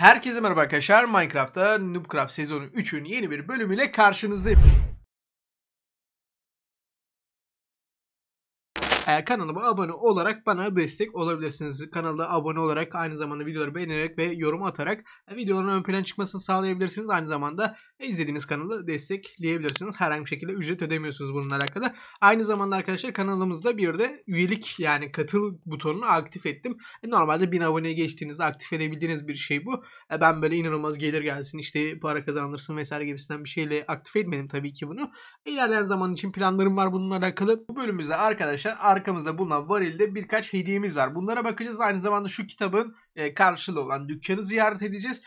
Herkese merhaba arkadaşlar. Minecraft'ta Noobcraft sezonu 3'ün yeni bir bölümüyle karşınızdayım. Ee, kanalıma abone olarak bana destek olabilirsiniz. Kanala abone olarak aynı zamanda videoları beğenerek ve yorum atarak e, videoların ön plan çıkmasını sağlayabilirsiniz. Aynı zamanda e, izlediğiniz kanalı destekleyebilirsiniz. Herhangi bir şekilde ücret ödemiyorsunuz bununla alakalı. Aynı zamanda arkadaşlar kanalımızda bir de üyelik yani katıl butonunu aktif ettim. E, normalde 1000 aboneye geçtiğinizde aktif edebildiğiniz bir şey bu. Ben böyle inanılmaz gelir gelsin işte para kazanırsın vesaire gibisinden bir şeyle aktif etmedim tabii ki bunu. İlerleyen zaman için planlarım var bununla alakalı. Bu bölümümüzde arkadaşlar arkadaşlar arkamızda bulunan varilde birkaç hediyemiz var. Bunlara bakacağız. Aynı zamanda şu kitabın e, karşılığı olan dükkanı ziyaret edeceğiz.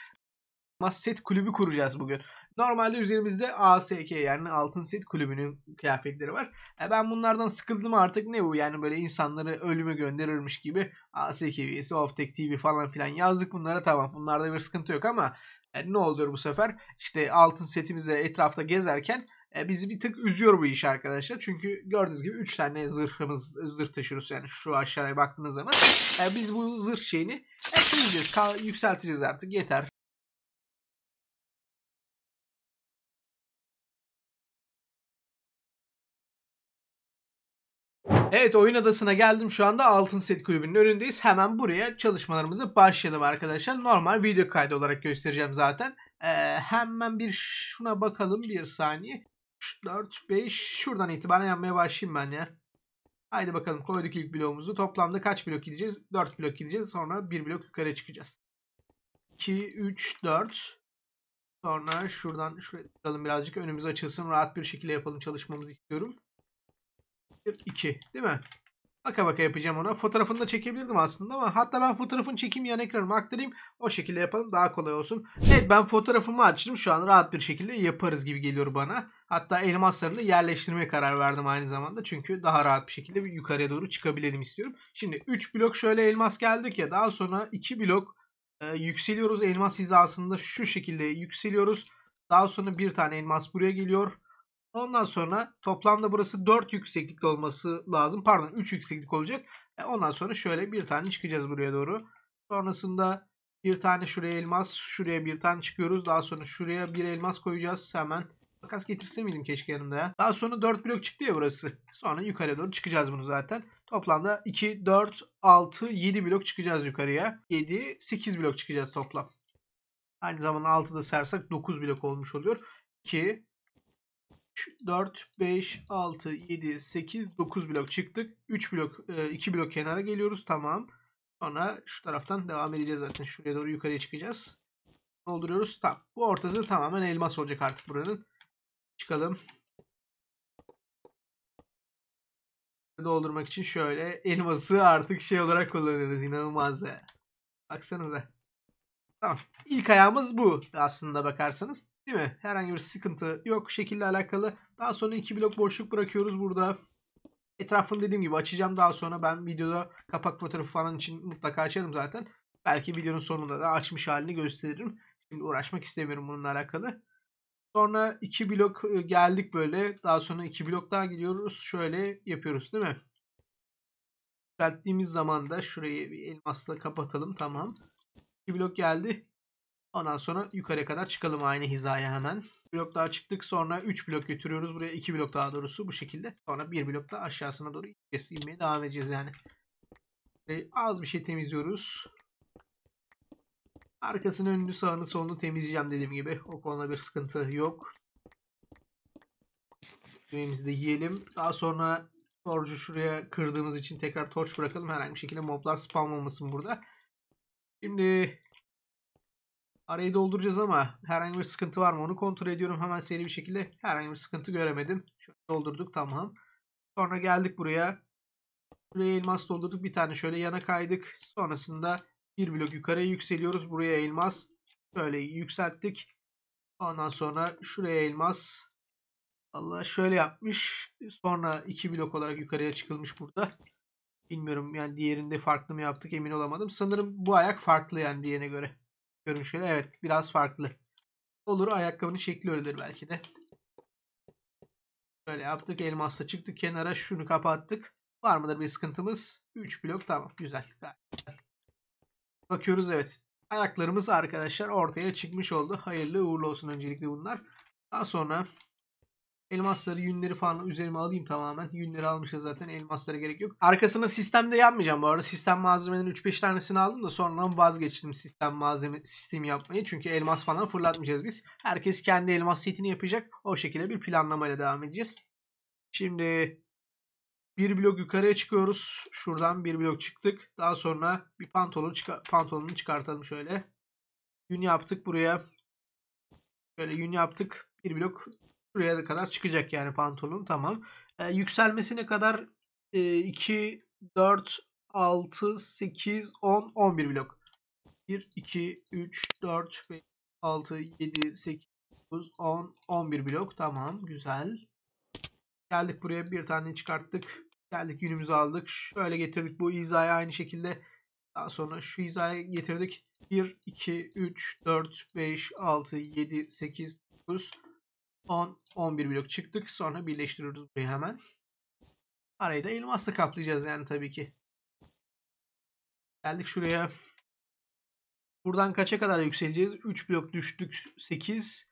Masset kulübü kuracağız bugün. Normalde üzerimizde ASK yani Altın Set Kulübü'nün kıyafetleri var. E ben bunlardan sıkıldım artık ne bu yani böyle insanları ölüme gönderirmiş gibi ASK üyesi, Oftek TV falan filan yazdık bunlara tamam bunlarda bir sıkıntı yok ama e, ne olur bu sefer işte altın setimize etrafta gezerken e, bizi bir tık üzüyor bu iş arkadaşlar. Çünkü gördüğünüz gibi 3 tane zırhımız, zırh taşıyoruz. Yani şu aşağıya baktığınız zaman. E, biz bu zırh şeyini ekleyeceğiz, yükselteceğiz artık. Yeter. Evet oyun adasına geldim şu anda Altın Set Kulübü'nün önündeyiz. Hemen buraya çalışmalarımızı başlayalım arkadaşlar. Normal video kaydı olarak göstereceğim zaten. Ee, hemen bir şuna bakalım bir saniye. 4, 5. Şuradan itibaren yapmaya başlayayım ben ya. Haydi bakalım koyduk ilk bloğumuzu. Toplamda kaç blok gideceğiz? 4 blok gideceğiz. Sonra 1 blok yukarı çıkacağız. 2, 3, 4. Sonra şuradan şuradan duralım birazcık. Önümüz açılsın. Rahat bir şekilde yapalım çalışmamızı istiyorum. 1, 2 değil mi? Baka baka yapacağım ona. Fotoğrafını da çekebilirdim aslında ama hatta ben fotoğrafını çekeyim yan ekranıma aktarayım. O şekilde yapalım daha kolay olsun. Evet ben fotoğrafımı açtım. Şu an rahat bir şekilde yaparız gibi geliyor bana. Hatta elmaslarını yerleştirmeye karar verdim aynı zamanda. Çünkü daha rahat bir şekilde bir yukarıya doğru çıkabilelim istiyorum. Şimdi 3 blok şöyle elmas geldik ya daha sonra 2 blok e, yükseliyoruz. Elmas hizasında şu şekilde yükseliyoruz. Daha sonra bir tane elmas buraya geliyor. Ondan sonra toplamda burası 4 yükseklik olması lazım. Pardon 3 yükseklik olacak. E, ondan sonra şöyle bir tane çıkacağız buraya doğru. Sonrasında bir tane şuraya elmas, şuraya bir tane çıkıyoruz. Daha sonra şuraya bir elmas koyacağız hemen. Makas getirse miydim keşke yanımda ya. Daha sonra 4 blok çıktı ya burası. Sonra yukarıya doğru çıkacağız bunu zaten. Toplamda 2, 4, 6, 7 blok çıkacağız yukarıya. 7, 8 blok çıkacağız toplam. Aynı zamanda 6'da sarsak 9 blok olmuş oluyor. 2, 4, 5, 6, 7, 8, 9 blok çıktık. 3 blok, 2 e, blok kenara geliyoruz. Tamam. Sonra şu taraftan devam edeceğiz zaten. Şuraya doğru yukarıya çıkacağız. Dolduruyoruz. Tamam. Bu ortası tamamen elmas olacak artık buranın çıkalım. Doldurmak için şöyle elması artık şey olarak kullanıyoruz. İnanılmaz ya. Baksanıza. Tamam. İlk ayağımız bu aslında bakarsanız. Değil mi? Herhangi bir sıkıntı yok şekille alakalı. Daha sonra iki blok boşluk bırakıyoruz burada. Etrafını dediğim gibi açacağım daha sonra. Ben videoda kapak fotoğrafı falan için mutlaka açarım zaten. Belki videonun sonunda da açmış halini gösteririm. Şimdi uğraşmak istemiyorum bununla alakalı. Sonra iki blok e, geldik böyle. Daha sonra iki blok daha gidiyoruz. Şöyle yapıyoruz değil mi? Düzelttiğimiz zaman da şurayı bir elmasla kapatalım. Tamam. İki blok geldi. Ondan sonra yukarıya kadar çıkalım aynı hizaya hemen. blok daha çıktık. Sonra 3 blok götürüyoruz. Buraya 2 blok daha doğrusu bu şekilde. Sonra 1 blok da aşağısına doğru inmeye devam edeceğiz yani. E, az bir şey temizliyoruz. Arkasını önünü sağını solunu temizleyeceğim dediğim gibi. O konuda bir sıkıntı yok. Yemeğimizi de yiyelim. Daha sonra torcu şuraya kırdığımız için tekrar torç bırakalım. Herhangi bir şekilde moblar spam olmasın burada. Şimdi arayı dolduracağız ama herhangi bir sıkıntı var mı onu kontrol ediyorum hemen seri bir şekilde. Herhangi bir sıkıntı göremedim. Şöyle doldurduk tamam. Sonra geldik buraya. Buraya elmas doldurduk. Bir tane şöyle yana kaydık. Sonrasında bir blok yukarıya yükseliyoruz. Buraya elmas. Şöyle yükselttik. Ondan sonra şuraya elmas. Allah şöyle yapmış. Sonra iki blok olarak yukarıya çıkılmış burada. Bilmiyorum yani diğerinde farklı mı yaptık emin olamadım. Sanırım bu ayak farklı yani diğerine göre. Görün şöyle evet biraz farklı. Olur ayakkabının şekli öyledir belki de. Şöyle yaptık elmasla çıktık kenara şunu kapattık. Var mıdır bir sıkıntımız? 3 blok tamam güzel. Bakıyoruz evet. Ayaklarımız arkadaşlar ortaya çıkmış oldu. Hayırlı uğurlu olsun öncelikle bunlar. Daha sonra elmasları, yünleri falan üzerime alayım tamamen. Yünleri almışız zaten elmaslara gerek yok. Arkasına sistemde yapmayacağım bu arada. Sistem malzemelerinin 3-5 tanesini aldım da sonradan vazgeçtim sistem malzeme sistemi yapmayı. Çünkü elmas falan fırlatmayacağız biz. Herkes kendi elmas setini yapacak. O şekilde bir planlamayla devam edeceğiz. Şimdi bir blok yukarıya çıkıyoruz. Şuradan bir blok çıktık. Daha sonra bir pantolon çıkar pantolonu çıkartalım şöyle. Yün yaptık buraya. Şöyle yün yaptık. Bir blok buraya da kadar çıkacak yani pantolon. Tamam. Ee, yükselmesine kadar e, 2, 4, 6, 8, 10, 11 blok. 1, 2, 3, 4, 5, 6, 7, 8, 9, 10, 11 blok. Tamam. Güzel. Geldik buraya bir tane çıkarttık. Geldik günümüzü aldık. Şöyle getirdik bu hizaya aynı şekilde. Daha sonra şu hizaya getirdik. 1, 2, 3, 4, 5, 6, 7, 8, 9, 10, 11 blok çıktık. Sonra birleştiriyoruz burayı hemen. Arayı da elmasla kaplayacağız yani tabii ki. Geldik şuraya. Buradan kaça kadar yükseleceğiz? 3 blok düştük. 8.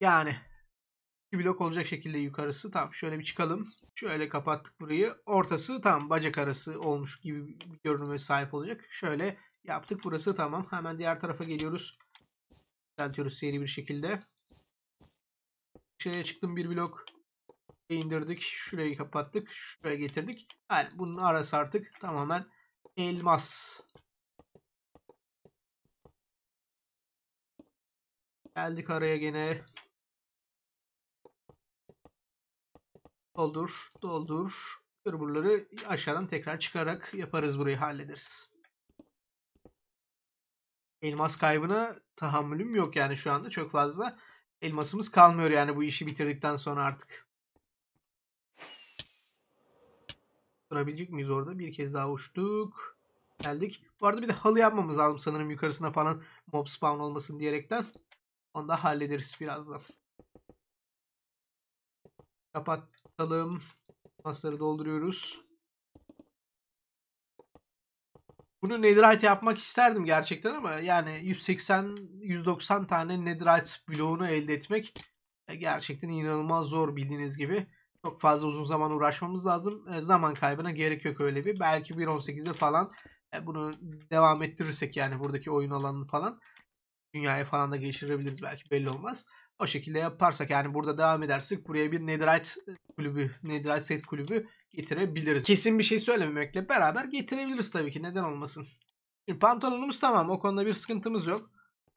Yani 2 blok olacak şekilde yukarısı. Tamam şöyle bir çıkalım. Şöyle kapattık burayı. Ortası tam bacak arası olmuş gibi bir görünüme sahip olacak. Şöyle yaptık. Burası tamam. Hemen diğer tarafa geliyoruz. Düzeltiyoruz seri bir şekilde. Şuraya çıktım bir blok. indirdik. Şurayı kapattık. Şuraya getirdik. Yani bunun arası artık tamamen elmas. Geldik araya gene. Doldur, doldur. Görburları aşağıdan tekrar çıkarak yaparız burayı hallederiz. Elmas kaybına tahammülüm yok yani şu anda çok fazla. Elmasımız kalmıyor yani bu işi bitirdikten sonra artık. Durabilecek miyiz orada? Bir kez daha uçtuk. Geldik. Bu arada bir de halı yapmamız lazım sanırım yukarısına falan mob spawn olmasın diyerekten. Onu da hallederiz birazdan. Kapat Bakalım. Masları dolduruyoruz. Bunu netherite yapmak isterdim gerçekten ama yani 180-190 tane netherite bloğunu elde etmek e, gerçekten inanılmaz zor bildiğiniz gibi. Çok fazla uzun zaman uğraşmamız lazım. E, zaman kaybına gerek yok öyle bir. Belki 1.18'de falan e, bunu devam ettirirsek yani buradaki oyun alanını falan dünyaya falan da geçirebiliriz belki belli olmaz. O şekilde yaparsak yani burada devam edersek buraya bir Netherite kulübü, Netherite set kulübü getirebiliriz. Kesin bir şey söylememekle beraber getirebiliriz tabii ki neden olmasın. Şimdi pantolonumuz tamam o konuda bir sıkıntımız yok.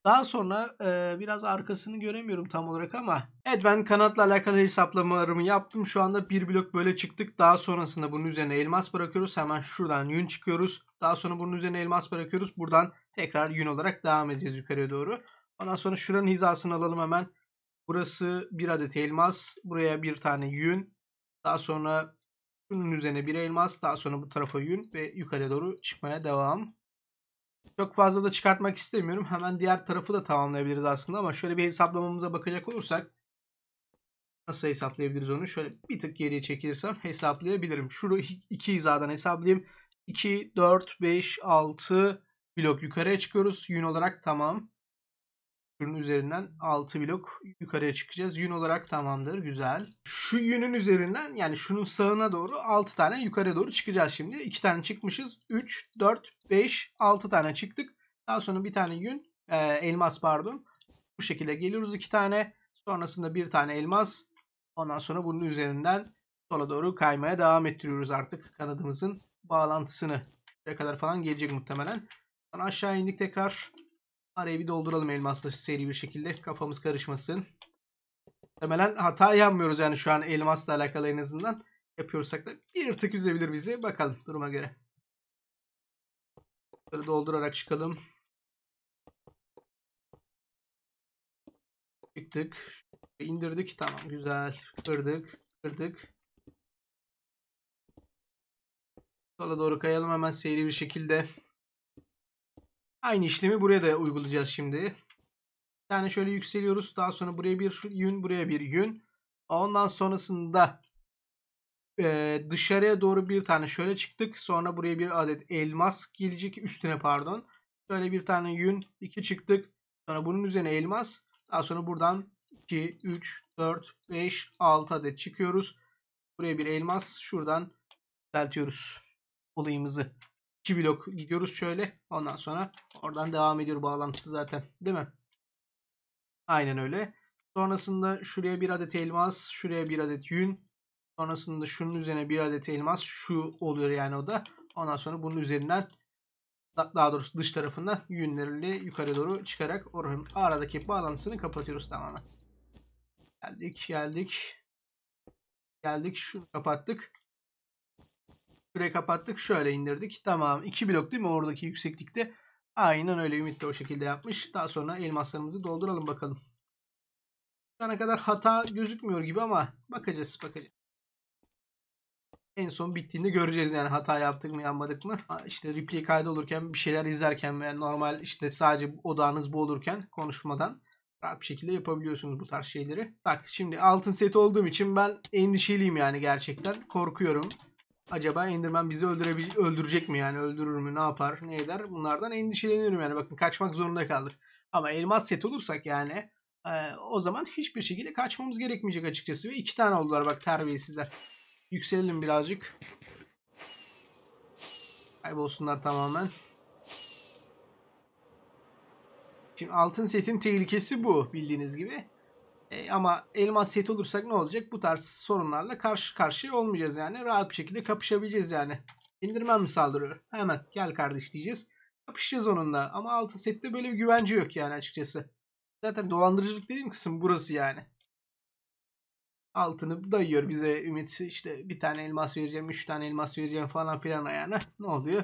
Daha sonra e, biraz arkasını göremiyorum tam olarak ama evet ben kanatla alakalı hesaplamalarımı yaptım. Şu anda bir blok böyle çıktık. Daha sonrasında bunun üzerine elmas bırakıyoruz. Hemen şuradan yün çıkıyoruz. Daha sonra bunun üzerine elmas bırakıyoruz. Buradan tekrar yün olarak devam edeceğiz yukarıya doğru. Ondan sonra şuranın hizasını alalım hemen. Burası bir adet elmas. Buraya bir tane yün. Daha sonra bunun üzerine bir elmas. Daha sonra bu tarafa yün ve yukarı doğru çıkmaya devam. Çok fazla da çıkartmak istemiyorum. Hemen diğer tarafı da tamamlayabiliriz aslında ama şöyle bir hesaplamamıza bakacak olursak nasıl hesaplayabiliriz onu? Şöyle bir tık geriye çekilirsem hesaplayabilirim. Şunu iki hizadan hesaplayayım. 2, 4, 5, 6 blok yukarıya çıkıyoruz. Yün olarak tamam. Şunun üzerinden 6 blok yukarıya çıkacağız. Yün olarak tamamdır. Güzel. Şu yünün üzerinden yani şunun sağına doğru 6 tane yukarıya doğru çıkacağız şimdi. 2 tane çıkmışız. 3, 4, 5, 6 tane çıktık. Daha sonra bir tane yün, e, elmas pardon. Bu şekilde geliyoruz 2 tane. Sonrasında bir tane elmas. Ondan sonra bunun üzerinden sola doğru kaymaya devam ettiriyoruz artık kanadımızın bağlantısını. ne kadar falan gelecek muhtemelen. Sonra aşağı indik tekrar. Arayı bir dolduralım elmasla seri bir şekilde. Kafamız karışmasın. Temelen hata yapmıyoruz yani şu an elmasla alakalı en azından. Yapıyorsak da bir tık üzebilir bizi. Bakalım duruma göre. Böyle doldurarak çıkalım. Çıktık. indirdik Tamam güzel. Kırdık. Kırdık. Sola doğru kayalım hemen seri bir şekilde. Aynı işlemi buraya da uygulayacağız şimdi. Yani şöyle yükseliyoruz. Daha sonra buraya bir yün, buraya bir yün. Ondan sonrasında e, dışarıya doğru bir tane şöyle çıktık. Sonra buraya bir adet elmas gelecek üstüne pardon. Şöyle bir tane yün, iki çıktık. Sonra bunun üzerine elmas. Daha sonra buradan 2, 3, 4, 5, 6 adet çıkıyoruz. Buraya bir elmas. Şuradan deltiyoruz olayımızı. 2 blok gidiyoruz şöyle. Ondan sonra oradan devam ediyor bağlantısı zaten. Değil mi? Aynen öyle. Sonrasında şuraya bir adet elmas, şuraya bir adet yün. Sonrasında şunun üzerine bir adet elmas. Şu oluyor yani o da. Ondan sonra bunun üzerinden daha doğrusu dış tarafından yünlerle yukarı doğru çıkarak oranın aradaki bağlantısını kapatıyoruz tamamen. Geldik geldik. Geldik şunu kapattık. Şurayı kapattık. Şöyle indirdik. Tamam. 2 blok değil mi? Oradaki yükseklikte. Aynen öyle. Ümit de o şekilde yapmış. Daha sonra elmaslarımızı dolduralım bakalım. Şu ana kadar hata gözükmüyor gibi ama bakacağız bakacağız. En son bittiğinde göreceğiz yani hata yaptık mı yapmadık mı. İşte replay kaydı olurken bir şeyler izlerken veya normal işte sadece odağınız bu olurken konuşmadan rahat bir şekilde yapabiliyorsunuz bu tarz şeyleri. Bak şimdi altın set olduğum için ben endişeliyim yani gerçekten korkuyorum acaba Enderman bizi öldürebilecek, öldürecek mi yani öldürür mü ne yapar ne eder bunlardan endişeleniyorum yani bakın kaçmak zorunda kalır Ama elmas set olursak yani e, o zaman hiçbir şekilde kaçmamız gerekmeyecek açıkçası ve iki tane oldular bak terbiyesizler. Yükselelim birazcık. Kaybolsunlar tamamen. Şimdi altın setin tehlikesi bu bildiğiniz gibi. E, ama elmas set olursak ne olacak? Bu tarz sorunlarla karşı karşıya olmayacağız yani. Rahat bir şekilde kapışabileceğiz yani. İndirmem mi saldırıyor? Hemen gel kardeş diyeceğiz. Kapışacağız onunla. Ama altı sette böyle bir güvence yok yani açıkçası. Zaten dolandırıcılık dediğim kısım burası yani. Altını dayıyor bize Ümit işte bir tane elmas vereceğim, üç tane elmas vereceğim falan filan ayağına. Ne oluyor?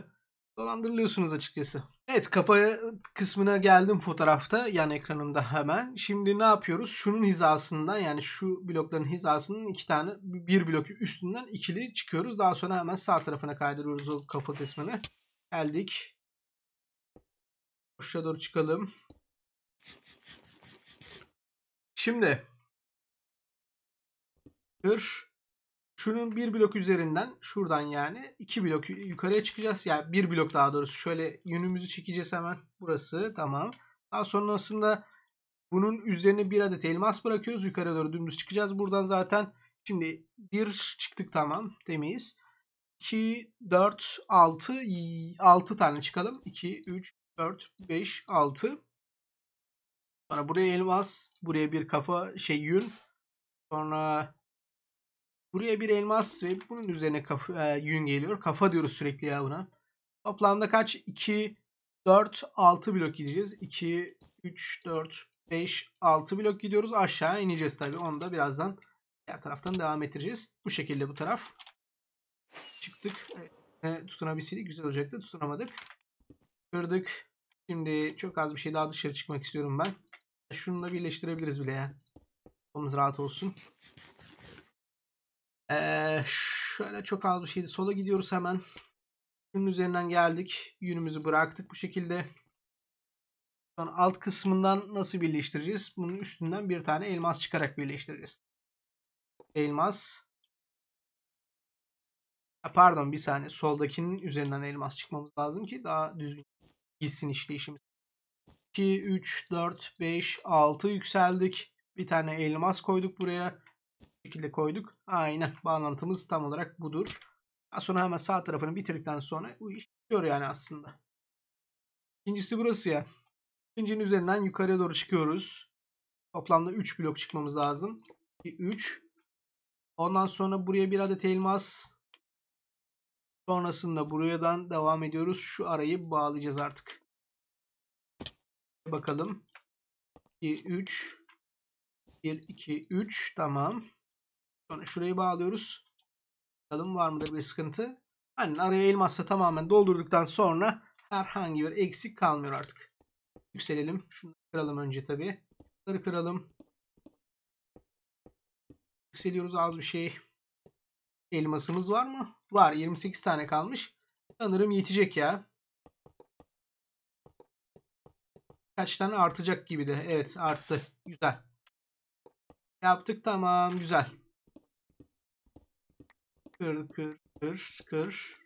dolandırılıyorsunuz açıkçası. Evet kafa kısmına geldim fotoğrafta yan ekranımda hemen. Şimdi ne yapıyoruz? Şunun hizasından yani şu blokların hizasının iki tane bir blok üstünden ikili çıkıyoruz. Daha sonra hemen sağ tarafına kaydırıyoruz o kafa kısmını. Geldik. Boşluğa doğru çıkalım. Şimdi. Kır. Şunun bir blok üzerinden şuradan yani iki blok yukarıya çıkacağız. Yani bir blok daha doğrusu şöyle yönümüzü çekeceğiz hemen. Burası tamam. Daha sonrasında bunun üzerine bir adet elmas bırakıyoruz. Yukarı doğru dümdüz çıkacağız. Buradan zaten şimdi bir çıktık tamam temiz. 2, 4, 6, 6 tane çıkalım. 2, 3, 4, 5, 6. Sonra buraya elmas, buraya bir kafa şey yün. Sonra Buraya bir elmas ve bunun üzerine kafa, e, yün geliyor. Kafa diyoruz sürekli ya buna. Toplamda kaç? 2, 4, 6 blok gideceğiz. 2, 3, 4, 5, 6 blok gidiyoruz. Aşağı ineceğiz tabi. Onu da birazdan diğer taraftan devam ettireceğiz. Bu şekilde bu taraf. Çıktık. E, tutunabilseydik güzel olacaktı. Tutunamadık. Kırdık. Şimdi çok az bir şey daha dışarı çıkmak istiyorum ben. Şunu da birleştirebiliriz bile ya. Kafamız rahat olsun. Ee, şöyle çok az bir şeydi. Sola gidiyoruz hemen. Günün üzerinden geldik. Yünümüzü bıraktık bu şekilde. Sonra alt kısmından nasıl birleştireceğiz? Bunun üstünden bir tane elmas çıkarak birleştireceğiz. Elmas. Pardon bir saniye. Soldakinin üzerinden elmas çıkmamız lazım ki daha düzgün gitsin işleyişimiz. 2, 3, 4, 5, 6 yükseldik. Bir tane elmas koyduk buraya şekilde koyduk. Aynen bağlantımız tam olarak budur. sonra hemen sağ tarafını bitirdikten sonra bu iş bitiyor yani aslında. İkincisi burası ya. İkincinin üzerinden yukarıya doğru çıkıyoruz. Toplamda 3 blok çıkmamız lazım. 3. Ondan sonra buraya bir adet elmas. Sonrasında buradan devam ediyoruz. Şu arayı bağlayacağız artık. Bakalım. 2, 3. 1, 2, 3. Tamam. Sonra şurayı bağlıyoruz. Bakalım var mıdır bir sıkıntı. Hani araya elmasla tamamen doldurduktan sonra herhangi bir eksik kalmıyor artık. Yükselelim. Şunu kıralım önce tabi. Bunları kıralım. Yükseliyoruz az bir şey. Elmasımız var mı? Var. 28 tane kalmış. Sanırım yetecek ya. Kaç tane artacak gibi de. Evet arttı. Güzel. Yaptık tamam. Güzel. Kır kır kır kır.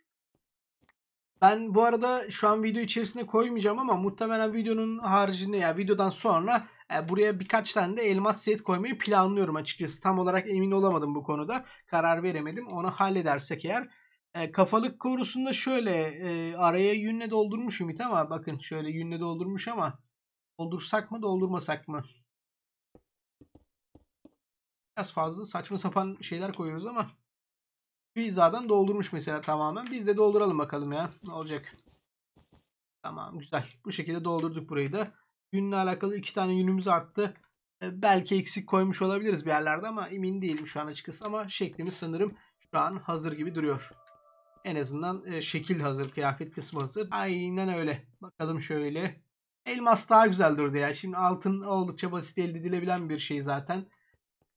Ben bu arada şu an video içerisinde koymayacağım ama muhtemelen videonun haricinde ya yani videodan sonra e, buraya birkaç tane de elmas set koymayı planlıyorum açıkçası. Tam olarak emin olamadım bu konuda. Karar veremedim. Onu halledersek eğer. E, kafalık konusunda şöyle e, araya yünle doldurmuşum it ama bakın şöyle yünle doldurmuş ama doldursak mı doldurmasak mı? Biraz fazla saçma sapan şeyler koyuyoruz ama Visa'dan doldurmuş mesela tamamen. Biz de dolduralım bakalım ya. Ne olacak? Tamam güzel. Bu şekilde doldurduk burayı da. Günle alakalı iki tane günümüz arttı. E, belki eksik koymuş olabiliriz bir yerlerde ama emin değilim şu an açıkçası. Ama şeklimiz sanırım şu an hazır gibi duruyor. En azından e, şekil hazır, kıyafet kısmı hazır. Aynen öyle. Bakalım şöyle. Elmas daha güzel durdu ya. Şimdi altın oldukça basit elde edilebilen bir şey zaten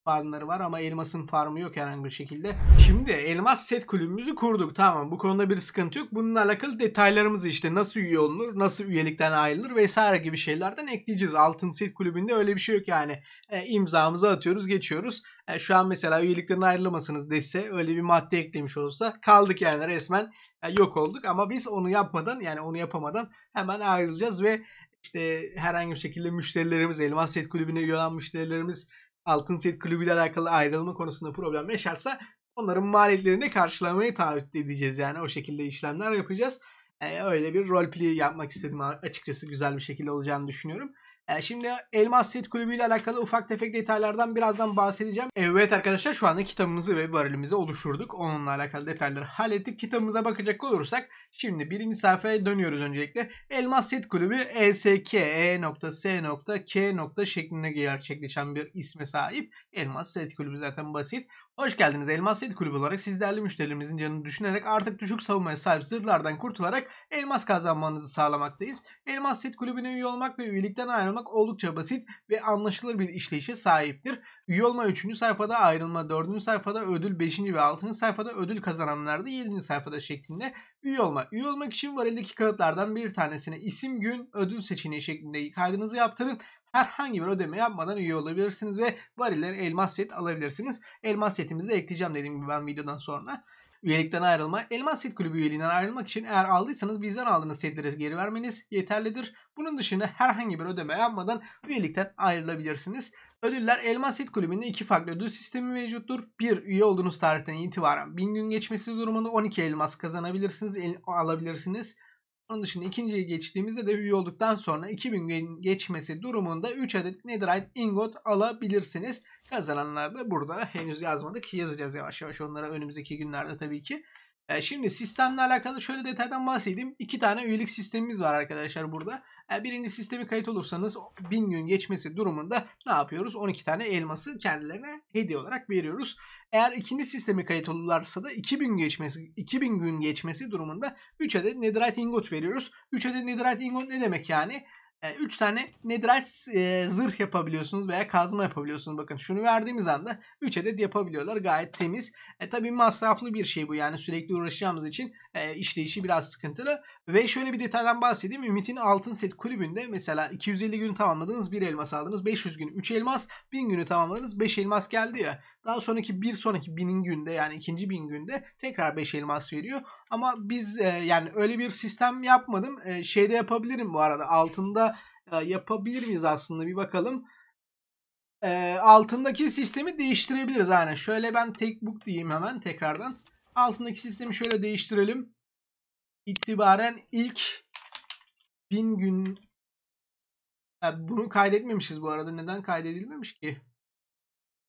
farmları var ama elmasın farmı yok herhangi bir şekilde. Şimdi elmas set kulübümüzü kurduk tamam bu konuda bir sıkıntı yok. Bununla alakalı detaylarımız işte nasıl üye olunur, nasıl üyelikten ayrılır vesaire gibi şeylerden ekleyeceğiz. Altın set kulübünde öyle bir şey yok yani e, imzamızı atıyoruz geçiyoruz. E, şu an mesela üyelikten ayrılmasınız dese öyle bir madde eklemiş olursa kaldık yani resmen e, yok olduk ama biz onu yapmadan yani onu yapamadan hemen ayrılacağız ve işte herhangi bir şekilde müşterilerimiz, Elmas Set Kulübü'ne üye olan müşterilerimiz Altın Set Kulübü ile alakalı ayrılma konusunda problem yaşarsa onların maliyetlerini karşılamayı taahhüt edeceğiz. Yani o şekilde işlemler yapacağız. Ee, öyle bir roleplay yapmak istedim açıkçası güzel bir şekilde olacağını düşünüyorum. E, şimdi Elmas Set Kulübü ile alakalı ufak tefek detaylardan birazdan bahsedeceğim. Evet arkadaşlar şu anda kitabımızı ve barelimizi oluşturduk. Onunla alakalı detayları hallettik. Kitabımıza bakacak olursak şimdi birinci sayfaya dönüyoruz öncelikle. Elmas Set Kulübü ESK, E.S.K. şeklinde gerçekleşen bir isme sahip. Elmas Set Kulübü zaten basit. Hoş geldiniz Elmas 7 kulübü olarak siz değerli müşterilerimizin canını düşünerek artık düşük savunmaya sahip zırhlardan kurtularak elmas kazanmanızı sağlamaktayız. Elmas 7 kulübüne üye olmak ve üyelikten ayrılmak oldukça basit ve anlaşılır bir işleyişe sahiptir. Üye olma 3. sayfada ayrılma 4. sayfada ödül 5. ve 6. sayfada ödül kazananlar da 7. sayfada şeklinde üye olma. Üye olmak için var eldeki kağıtlardan bir tanesine isim, gün, ödül seçeneği şeklinde kaydınızı yaptırın herhangi bir ödeme yapmadan üye olabilirsiniz ve variler elmas set alabilirsiniz. Elmas setimizi de ekleyeceğim dediğim gibi ben videodan sonra. Üyelikten ayrılma. Elmas Set Kulübü üyeliğinden ayrılmak için eğer aldıysanız bizden aldığınız setleri geri vermeniz yeterlidir. Bunun dışında herhangi bir ödeme yapmadan üyelikten ayrılabilirsiniz. Ödüller Elmas Set Kulübü'nde iki farklı ödül sistemi mevcuttur. Bir üye olduğunuz tarihten itibaren 1000 gün geçmesi durumunda 12 elmas kazanabilirsiniz, el, alabilirsiniz. Onun dışında ikinciye geçtiğimizde de üye olduktan sonra 2000 gün geçmesi durumunda 3 adet netherite ingot alabilirsiniz. Kazananlar da burada henüz yazmadık. Yazacağız yavaş yavaş onlara önümüzdeki günlerde tabii ki. E, şimdi sistemle alakalı şöyle detaydan bahsedeyim. İki tane üyelik sistemimiz var arkadaşlar burada. Birinci sistemi kayıt olursanız 1000 gün geçmesi durumunda ne yapıyoruz? 12 tane elması kendilerine hediye olarak veriyoruz. Eğer ikinci sistemi kayıt olurlarsa da 2000 geçmesi 2000 gün geçmesi durumunda 3 adet netherite ingot veriyoruz. 3 adet netherite ingot ne demek yani? 3 e, tane netherite e, zırh yapabiliyorsunuz veya kazma yapabiliyorsunuz. Bakın şunu verdiğimiz anda 3 adet yapabiliyorlar. Gayet temiz. E tabii masraflı bir şey bu yani sürekli uğraşacağımız için e, işleyişi biraz sıkıntılı. Ve şöyle bir detaydan bahsedeyim. Ümit'in altın set kulübünde mesela 250 gün tamamladınız 1 elmas aldınız. 500 gün 3 elmas. 1000 günü tamamladınız 5 elmas geldi ya. Daha sonraki bir sonraki binin günde yani ikinci bin günde tekrar 5 elmas veriyor. Ama biz e, yani öyle bir sistem yapmadım. E, şeyde yapabilirim bu arada altında e, yapabilir miyiz aslında bir bakalım. E, altındaki sistemi değiştirebiliriz. Yani şöyle ben tek book diyeyim hemen tekrardan. Altındaki sistemi şöyle değiştirelim. İtibaren ilk bin gün ya e, bunu kaydetmemişiz bu arada. Neden kaydedilmemiş ki?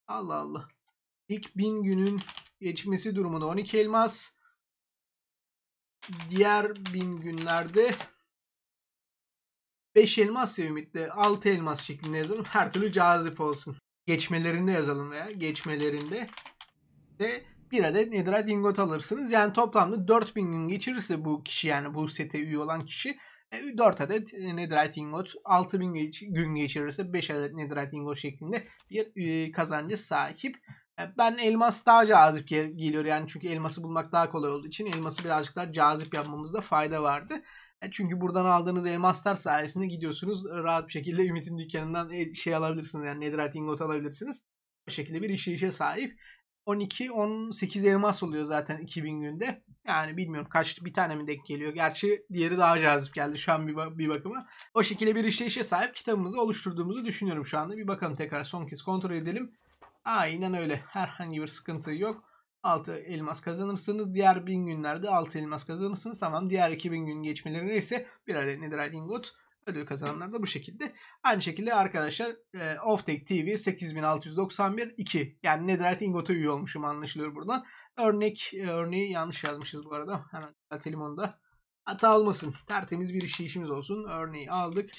Allah Allah. İlk 1000 günün geçmesi durumunda 12 elmas. Diğer 1000 günlerde 5 elmas ya Ümit 6 elmas şeklinde yazalım. Her türlü cazip olsun. Geçmelerinde yazalım veya geçmelerinde de bir adet Nedra Dingot alırsınız. Yani toplamda 4000 gün geçirirse bu kişi yani bu sete üye olan kişi 4 e, adet e, Netherite Ingot, 6000 gün geçirirse 5 adet Netherite Ingot şeklinde bir e, kazancı sahip. Ben elmas daha cazip geliyor yani çünkü elması bulmak daha kolay olduğu için elması birazcık daha cazip yapmamızda fayda vardı. E, çünkü buradan aldığınız elmaslar sayesinde gidiyorsunuz e, rahat bir şekilde Ümit'in dükkanından şey alabilirsiniz yani Netherite ingot alabilirsiniz. Bu şekilde bir işleyişe sahip. 12-18 elmas oluyor zaten 2000 günde. Yani bilmiyorum kaç bir tane mi denk geliyor. Gerçi diğeri daha cazip geldi şu an bir, bir bakıma. O şekilde bir işleyişe sahip kitabımızı oluşturduğumuzu düşünüyorum şu anda. Bir bakalım tekrar son kez kontrol edelim. Aynen öyle. Herhangi bir sıkıntı yok. 6 elmas kazanırsınız. Diğer 1000 günlerde 6 elmas kazanırsınız. Tamam diğer 2000 gün geçmelerine ise bir adet netherite ingot ödül kazananlar da bu şekilde. Aynı şekilde arkadaşlar e, Offtake TV 8691 2 yani netherite ingot'a üye olmuşum anlaşılıyor buradan. Örnek e, örneği yanlış yazmışız bu arada. Hemen düzeltelim onu da. Hata olmasın. Tertemiz bir işi işimiz olsun. Örneği aldık.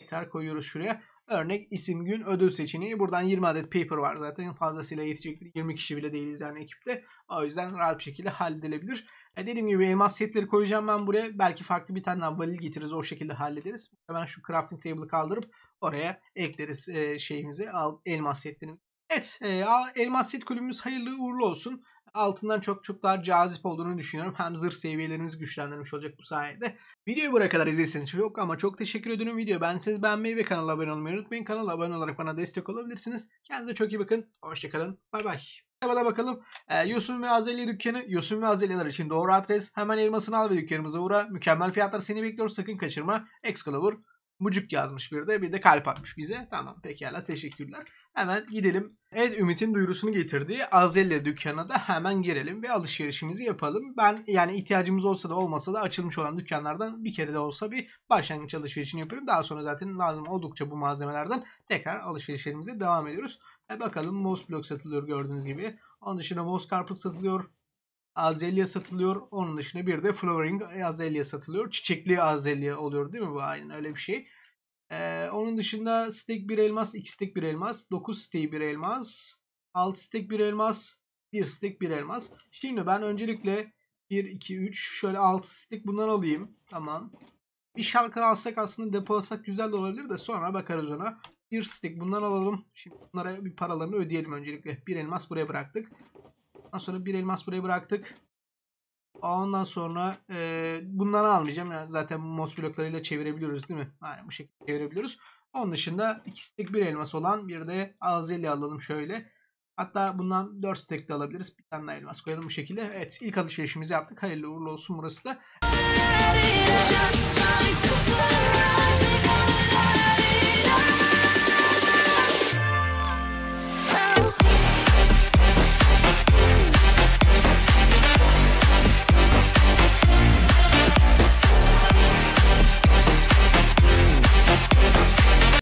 Tekrar koyuyoruz şuraya. Örnek isim gün ödül seçeneği. Buradan 20 adet paper var zaten. Fazlasıyla yetecektir. 20 kişi bile değiliz yani ekipte. O yüzden rahat bir şekilde halledilebilir. E dediğim gibi elmas setleri koyacağım ben buraya. Belki farklı bir tane daha valil getiririz. O şekilde hallederiz. Hemen şu crafting table'ı kaldırıp oraya ekleriz e, şeyimizi. Al, elmas setlerini. Evet. E, elmas set kulübümüz hayırlı uğurlu olsun altından çok çok daha cazip olduğunu düşünüyorum. Hem zırh seviyeleriniz güçlendirmiş olacak bu sayede. Videoyu buraya kadar izlediyseniz çok ama çok teşekkür ediyorum video. Ben siz beğenmeyi ve kanala abone olmayı unutmayın. Kanala abone olarak bana destek olabilirsiniz. Kendinize çok iyi bakın. Hoşçakalın. Bay bay. Merhabalar bakalım. Ee, Yosun ve Azeli dükkanı. Yusuf ve Azeliler için doğru adres. Hemen elmasını al ve dükkanımıza uğra. Mükemmel fiyatlar seni bekliyor. Sakın kaçırma. Excalibur Mucuk yazmış bir de bir de kalp atmış bize. Tamam pekala teşekkürler. Hemen gidelim. Evet Ümit'in duyurusunu getirdiği Azelle dükkanına da hemen girelim ve alışverişimizi yapalım. Ben yani ihtiyacımız olsa da olmasa da açılmış olan dükkanlardan bir kere de olsa bir başlangıç alışverişini yapıyorum. Daha sonra zaten lazım oldukça bu malzemelerden tekrar alışverişlerimize devam ediyoruz. E bakalım Moss blok satılıyor gördüğünüz gibi. Onun dışında Moss karpuz satılıyor azelya satılıyor. Onun dışında bir de flowering azelya satılıyor. Çiçekli azelya oluyor değil mi bu? Aynen öyle bir şey. Ee, onun dışında stek bir elmas, 2 stek bir elmas, 9 stek bir elmas, 6 stek bir elmas, 1 stek bir elmas. Şimdi ben öncelikle 1, 2, 3 şöyle 6 stek bundan alayım. Tamam. Bir şalkı alsak aslında depolasak güzel de olabilir de sonra bakarız ona. Bir stek bundan alalım. Şimdi bunlara bir paralarını ödeyelim öncelikle. Bir elmas buraya bıraktık. Ondan sonra bir elmas buraya bıraktık. Ondan sonra e, bunları almayacağım. Yani zaten mod bloklarıyla çevirebiliyoruz değil mi? Yani bu şekilde çevirebiliyoruz. Onun dışında iki stack bir elmas olan bir de azeli alalım şöyle. Hatta bundan 4 stack de alabiliriz. Bir tane daha elmas koyalım bu şekilde. Evet ilk alışverişimizi yaptık. Hayırlı uğurlu olsun burası da.